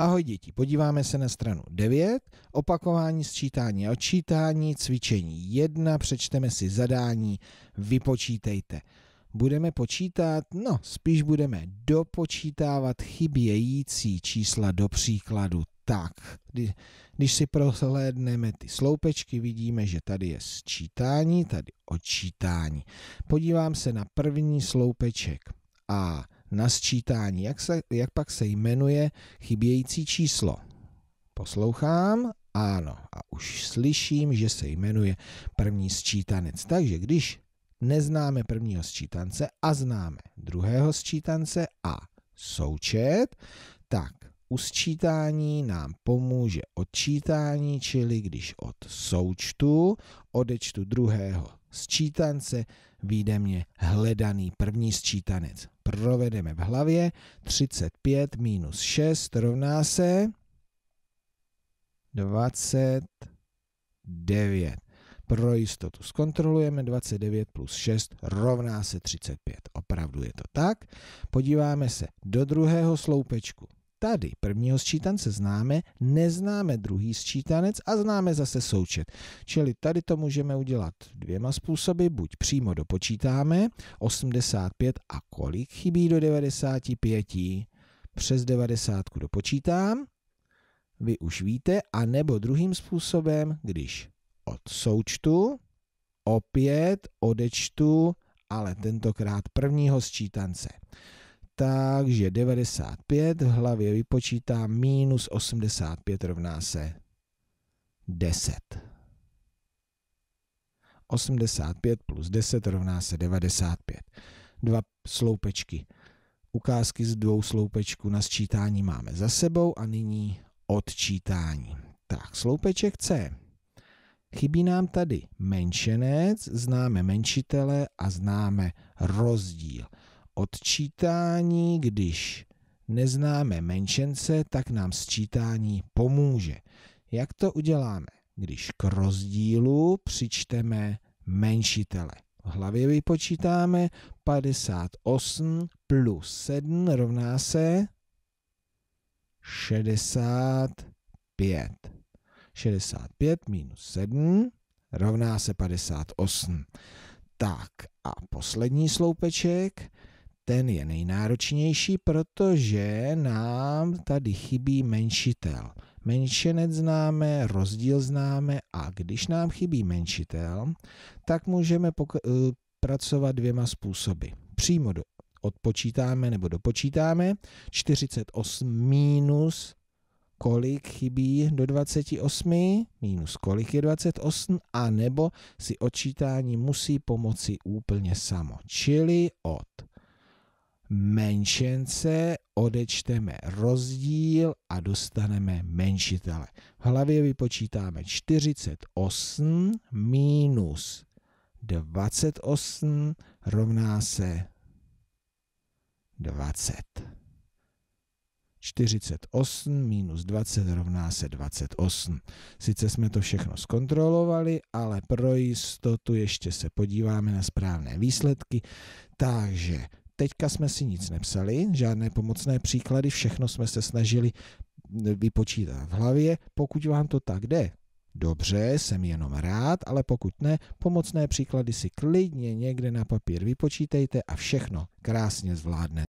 Ahoj děti, podíváme se na stranu 9, opakování, sčítání a odčítání, cvičení 1, přečteme si zadání, vypočítejte. Budeme počítat, no spíš budeme dopočítávat chybějící čísla do příkladu tak. když si prohlédneme ty sloupečky, vidíme, že tady je sčítání, tady odčítání. Podívám se na první sloupeček A na sčítání. Jak, se, jak pak se jmenuje chybějící číslo? Poslouchám, ano, a už slyším, že se jmenuje první sčítanec. Takže když neznáme prvního sčítance a známe druhého sčítance a součet, tak usčítání nám pomůže odčítání, čili když od součtu odečtu druhého sčítance, výjde mě hledaný první sčítanec. Provedeme v hlavě 35 minus 6 rovná se 29. Pro jistotu zkontrolujeme 29 plus 6 rovná se 35. Opravdu je to tak. Podíváme se do druhého sloupečku. Tady prvního sčítance známe, neznáme druhý sčítanec a známe zase součet. Čili tady to můžeme udělat dvěma způsoby, buď přímo dopočítáme 85 a kolik chybí do 95, přes 90 dopočítám, vy už víte, a nebo druhým způsobem, když od součtu opět odečtu, ale tentokrát prvního sčítance. Takže 95 v hlavě vypočítá minus 85 rovná se 10. 85 plus 10 rovná se 95. Dva sloupečky. Ukázky z dvou sloupečků na sčítání máme za sebou a nyní odčítání. Tak, sloupeček C. Chybí nám tady menšenec, známe menšitele a známe rozdíl odčítání, když neznáme menšence, tak nám sčítání pomůže. Jak to uděláme? Když k rozdílu přičteme menšitele. V hlavě vypočítáme 58 plus 7 rovná se 65. 65 minus 7 rovná se 58. Tak a poslední sloupeček ten je nejnáročnější, protože nám tady chybí menšitel. Menšenec známe, rozdíl známe a když nám chybí menšitel, tak můžeme eh, pracovat dvěma způsoby. Přímo do, odpočítáme nebo dopočítáme 48 minus kolik chybí do 28, minus kolik je 28, a nebo si odčítání musí pomoci úplně samo, čili od menšence odečteme rozdíl a dostaneme menšitele. V hlavě vypočítáme 48 minus 28 rovná se 20. 48 minus 20 rovná se 28. Sice jsme to všechno zkontrolovali, ale pro jistotu ještě se podíváme na správné výsledky. Takže teďka jsme si nic nepsali, žádné pomocné příklady, všechno jsme se snažili vypočítat v hlavě. Pokud vám to tak jde, dobře, jsem jenom rád, ale pokud ne, pomocné příklady si klidně někde na papír vypočítejte a všechno krásně zvládnete.